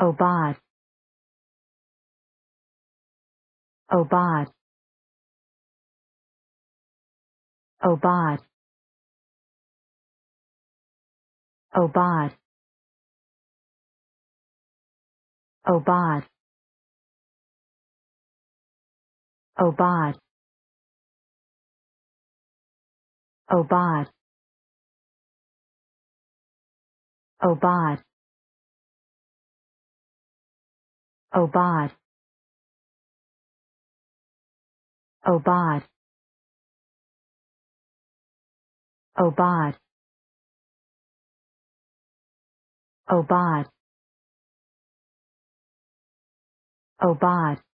Obad. Obad. Obad. Obad. Obad. Obad. Obad. Obad. Obad. Obad. Obad. Obad. Obad.